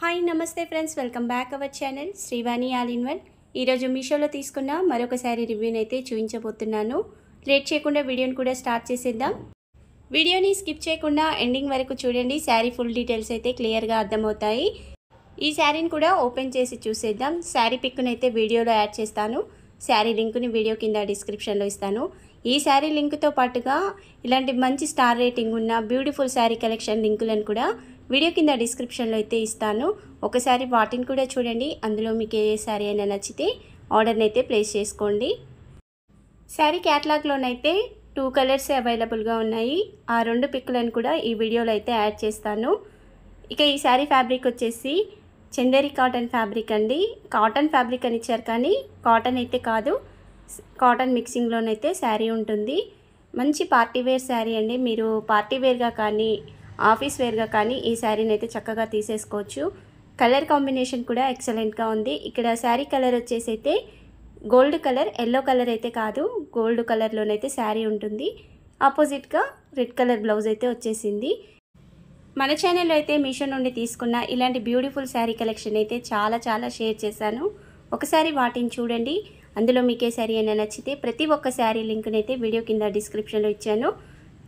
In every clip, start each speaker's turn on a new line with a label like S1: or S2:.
S1: hi నమస్తే friends welcome back our channel Srivani all in one ఈరోజు మీషోలో తీసుకున్న మరొక శారీ రివ్యూని అయితే చూపించబోతున్నాను లేట్ చేయకుండా వీడియోని కూడా స్టార్ట్ చేసేద్దాం వీడియోని స్కిప్ చేయకుండా ఎండింగ్ వరకు చూడండి శారీ ఫుల్ డీటెయిల్స్ అయితే క్లియర్గా అర్థమవుతాయి ఈ శారీని కూడా ఓపెన్ చేసి చూసేద్దాం శారీ పిక్ను అయితే వీడియోలో యాడ్ చేస్తాను శారీ లింకుని వీడియో కింద డిస్క్రిప్షన్లో ఇస్తాను ఈ శారీ లింక్తో పాటుగా ఇలాంటి మంచి స్టార్ రేటింగ్ ఉన్న బ్యూటిఫుల్ శారీ కలెక్షన్ లింకులను కూడా వీడియో కింద డిస్క్రిప్షన్లో అయితే ఇస్తాను ఒకసారి వాటిని కూడా చూడండి అందులో మీకు ఏ శారీ అయినా నచ్చితే ఆర్డర్ని అయితే ప్లేస్ చేసుకోండి శారీ క్యాటలాగ్లోనైతే టూ కలర్స్ అవైలబుల్గా ఉన్నాయి ఆ రెండు పిక్లను కూడా ఈ వీడియోలో అయితే యాడ్ చేస్తాను ఇక ఈ శారీ ఫ్యాబ్రిక్ వచ్చేసి చందేరి కాటన్ ఫ్యాబ్రిక్ అండి కాటన్ ఫ్యాబ్రిక్ అని ఇచ్చారు కానీ కాటన్ అయితే కాదు కాటన్ మిక్సింగ్లోనైతే శారీ ఉంటుంది మంచి పార్టీవేర్ శారీ అండి మీరు పార్టీవేర్గా కానీ ఆఫీస్ వేర్గా కానీ ఈ శారీని అయితే చక్కగా తీసేసుకోవచ్చు కలర్ కాంబినేషన్ కూడా ఎక్సలెంట్గా ఉంది ఇక్కడ శారీ కలర్ వచ్చేసి అయితే గోల్డ్ కలర్ ఎల్లో కలర్ అయితే కాదు గోల్డ్ కలర్లోనైతే శారీ ఉంటుంది ఆపోజిట్గా రెడ్ కలర్ బ్లౌజ్ అయితే వచ్చేసింది మన ఛానల్లో అయితే మీషో నుండి తీసుకున్న ఇలాంటి బ్యూటిఫుల్ శారీ కలెక్షన్ అయితే చాలా చాలా షేర్ చేశాను ఒకసారి వాటిని చూడండి అందులో మీకే శారీ అయినా నచ్చితే ప్రతి ఒక్క శారీ లింక్నైతే వీడియో కింద డిస్క్రిప్షన్లో ఇచ్చాను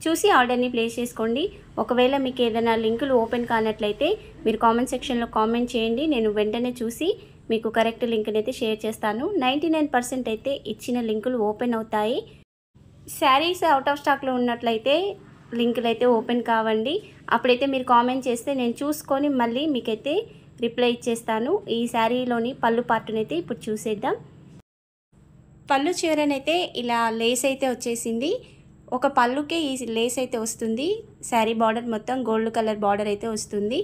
S1: చూసి ఆర్డర్ని ప్లేస్ చేసుకోండి ఒకవేళ మీకు ఏదైనా లింకులు ఓపెన్ కానట్లయితే మీరు కామెంట్ సెక్షన్లో కామెంట్ చేయండి నేను వెంటనే చూసి మీకు కరెక్ట్ లింక్ని అయితే షేర్ చేస్తాను నైంటీ అయితే ఇచ్చిన లింకులు ఓపెన్ అవుతాయి శారీస్ అవుట్ ఆఫ్ స్టాక్లో ఉన్నట్లయితే లింకులు అయితే ఓపెన్ కావండి అప్పుడైతే మీరు కామెంట్ చేస్తే నేను చూసుకొని మళ్ళీ మీకైతే రిప్లై ఇచ్చేస్తాను ఈ శారీలోని పళ్ళు పార్ట్నైతే ఇప్పుడు చూసేద్దాం పళ్ళు చివరనైతే ఇలా లేస్ అయితే వచ్చేసింది ఒక పళ్ళుకే ఈ లేస్ అయితే వస్తుంది శారీ బార్డర్ మొత్తం గోల్డ్ కలర్ బార్డర్ అయితే వస్తుంది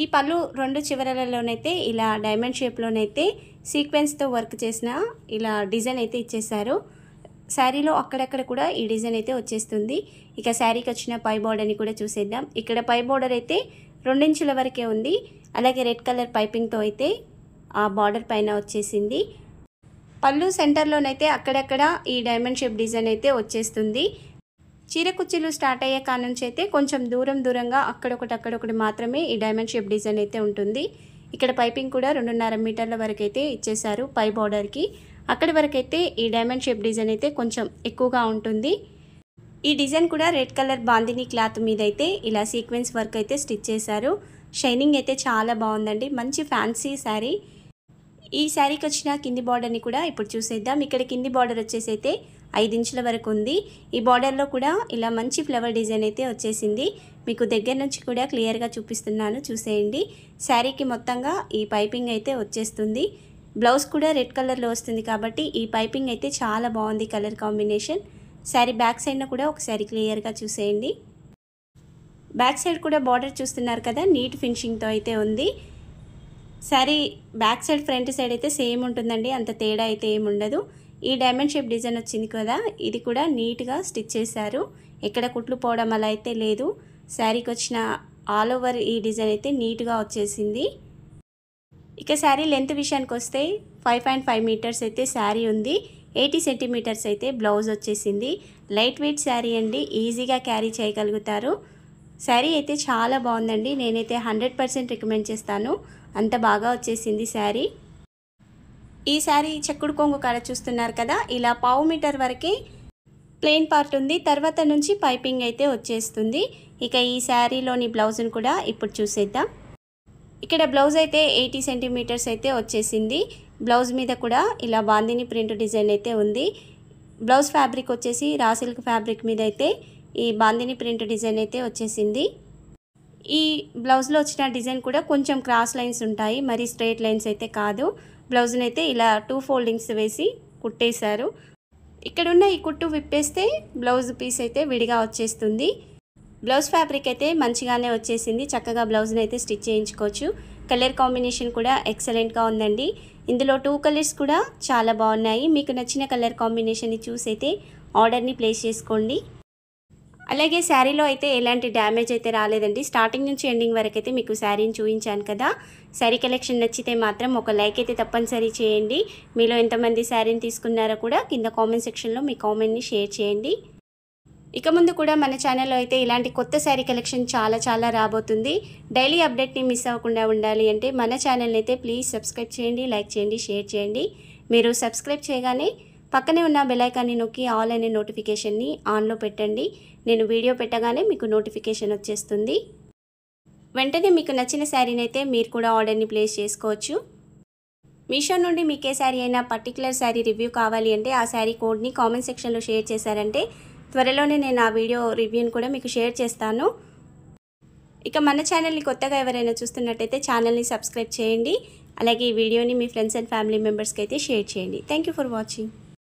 S1: ఈ పళ్ళు రెండు చివరలలోనైతే ఇలా డైమండ్ షేప్లోనైతే సీక్వెన్స్తో వర్క్ చేసిన ఇలా డిజైన్ అయితే ఇచ్చేసారు శారీలో అక్కడక్కడ కూడా ఈ డిజైన్ అయితే వచ్చేస్తుంది ఇక శారీకి వచ్చిన పై బార్డర్ని కూడా చూసేద్దాం ఇక్కడ పై బార్డర్ అయితే రెండించుల వరకే ఉంది అలాగే రెడ్ కలర్ పైపింగ్తో అయితే ఆ బార్డర్ పైన వచ్చేసింది పళ్ళు సెంటర్లోనైతే అక్కడక్కడ ఈ డైమండ్ షేప్ డిజైన్ అయితే వచ్చేస్తుంది చీర కుర్చీలు స్టార్ట్ అయ్యే నుంచి అయితే కొంచెం దూరం దూరంగా అక్కడొకటి అక్కడొకటి మాత్రమే ఈ డైమండ్ షేప్ డిజైన్ అయితే ఉంటుంది ఇక్కడ పైపింగ్ కూడా రెండున్నర మీటర్ల వరకు అయితే ఇచ్చేసారు పై బార్డర్కి అక్కడి వరకు అయితే ఈ డైమండ్ షేప్ డిజైన్ అయితే కొంచెం ఎక్కువగా ఉంటుంది ఈ డిజైన్ కూడా రెడ్ కలర్ బాందిని క్లాత్ మీద అయితే ఇలా సీక్వెన్స్ వర్క్ అయితే స్టిచ్ చేశారు షైనింగ్ అయితే చాలా బాగుందండి మంచి ఫ్యాన్సీ శారీ ఈ శారీకి వచ్చిన కింది బార్డర్ని కూడా ఇప్పుడు చూసేద్దాం ఇక్కడ కింది బార్డర్ వచ్చేసి అయితే ఐదు ఇంచుల వరకు ఉంది ఈ బార్డర్లో కూడా ఇలా మంచి ఫ్లవర్ డిజైన్ అయితే వచ్చేసింది మీకు దగ్గర నుంచి కూడా క్లియర్గా చూపిస్తున్నాను చూసేయండి శారీకి మొత్తంగా ఈ పైపింగ్ అయితే వచ్చేస్తుంది బ్లౌజ్ కూడా రెడ్ కలర్లో వస్తుంది కాబట్టి ఈ పైపింగ్ అయితే చాలా బాగుంది కలర్ కాంబినేషన్ శారీ బ్యాక్ సైడ్ను కూడా ఒకసారి క్లియర్గా చూసేయండి బ్యాక్ సైడ్ కూడా బార్డర్ చూస్తున్నారు కదా నీట్ ఫినిషింగ్తో అయితే ఉంది sari back side front side అయితే సేమ్ ఉంటుందండి అంత తేడా అయితే ఏమి ఉండదు ఈ డైమండ్ షేప్ డిజైన్ వచ్చింది కదా ఇది కూడా నీట్గా స్టిచ్ చేశారు ఎక్కడ కుట్లు పోవడం అలా అయితే లేదు శారీకి వచ్చిన ఆల్ ఓవర్ ఈ డిజైన్ అయితే నీట్గా వచ్చేసింది ఇక శారీ లెంత్ విషయానికి వస్తే ఫైవ్ పాయింట్ ఫైవ్ మీటర్స్ అయితే శారీ ఉంది ఎయిటీ సెంటీమీటర్స్ అయితే బ్లౌజ్ వచ్చేసింది లైట్ వెయిట్ శారీ అండి ఈజీగా క్యారీ చేయగలుగుతారు శారీ అయితే చాలా బాగుందండి నేనైతే హండ్రెడ్ పర్సెంట్ రికమెండ్ చేస్తాను అంత బాగా వచ్చేసింది శారీ ఈ శారీ చెక్కుడు కొంగు కాడ చూస్తున్నారు కదా ఇలా పావు మీటర్ వరకే ప్లెయిన్ పార్ట్ ఉంది తర్వాత నుంచి పైపింగ్ అయితే వచ్చేస్తుంది ఇక ఈ శారీలోని బ్లౌజ్ను కూడా ఇప్పుడు చూసేద్దాం ఇక్కడ బ్లౌజ్ అయితే ఎయిటీ సెంటీమీటర్స్ అయితే వచ్చేసింది బ్లౌజ్ మీద కూడా ఇలా బాందిని ప్రింట్ డిజైన్ అయితే ఉంది బ్లౌజ్ ఫ్యాబ్రిక్ వచ్చేసి రా సిల్క్ ఫ్యాబ్రిక్ మీద అయితే ఈ బాందిని ప్రింట్ డిజైన్ అయితే వచ్చేసింది ఈ బ్లౌజ్లో వచ్చిన డిజైన్ కూడా కొంచెం క్రాస్ లైన్స్ ఉంటాయి మరి స్ట్రెయిట్ లైన్స్ అయితే కాదు బ్లౌజ్ని అయితే ఇలా టూ ఫోల్డింగ్స్ వేసి కుట్టేశారు ఇక్కడున్న ఈ కుట్టు విప్పేస్తే బ్లౌజ్ పీస్ అయితే విడిగా వచ్చేస్తుంది బ్లౌజ్ ఫ్యాబ్రిక్ అయితే మంచిగానే వచ్చేసింది చక్కగా బ్లౌజ్ని అయితే స్టిచ్ చేయించుకోవచ్చు కలర్ కాంబినేషన్ కూడా ఎక్సలెంట్గా ఉందండి ఇందులో టూ కలర్స్ కూడా చాలా బాగున్నాయి మీకు నచ్చిన కలర్ కాంబినేషన్ని చూసైతే ఆర్డర్ని ప్లేస్ చేసుకోండి అలాగే శారీలో అయితే ఎలాంటి డ్యామేజ్ అయితే రాలేదండి స్టార్టింగ్ నుంచి ఎండింగ్ వరకు అయితే మీకు శారీని చూపించాను కదా శారీ కలెక్షన్ నచ్చితే మాత్రం ఒక లైక్ అయితే తప్పనిసరి చేయండి మీలో ఎంతమంది శారీని తీసుకున్నారో కూడా కింద కామెంట్ సెక్షన్లో మీ కామెంట్ని షేర్ చేయండి ఇక ముందు కూడా మన ఛానల్లో అయితే ఇలాంటి కొత్త శారీ కలెక్షన్ చాలా చాలా రాబోతుంది డైలీ అప్డేట్ని మిస్ అవ్వకుండా ఉండాలి అంటే మన ఛానల్ని అయితే ప్లీజ్ సబ్స్క్రైబ్ చేయండి లైక్ చేయండి షేర్ చేయండి మీరు సబ్స్క్రైబ్ చేయగానే పక్కనే ఉన్న బెలైకాన్ని నొక్కి ఆల్ అనే నోటిఫికేషన్ని ఆన్లో పెట్టండి నేను వీడియో పెట్టగానే మీకు నోటిఫికేషన్ వచ్చేస్తుంది వెంటనే మీకు నచ్చిన శారీని అయితే మీరు కూడా ఆర్డర్ని ప్లేస్ చేసుకోవచ్చు మీషో నుండి మీకు ఏ శారీ అయినా పర్టికులర్ శారీ రివ్యూ కావాలి అంటే ఆ శారీ కోడ్ని కామెంట్ సెక్షన్లో షేర్ చేశారంటే త్వరలోనే నేను ఆ వీడియో రివ్యూని కూడా మీకు షేర్ చేస్తాను ఇక మన ఛానల్ని కొత్తగా ఎవరైనా చూస్తున్నట్టయితే ఛానల్ని సబ్స్క్రైబ్ చేయండి అలాగే ఈ వీడియోని మీ ఫ్రెండ్స్ అండ్ ఫ్యామిలీ మెంబర్స్కి అయితే షేర్ చేయండి థ్యాంక్ ఫర్ వాచింగ్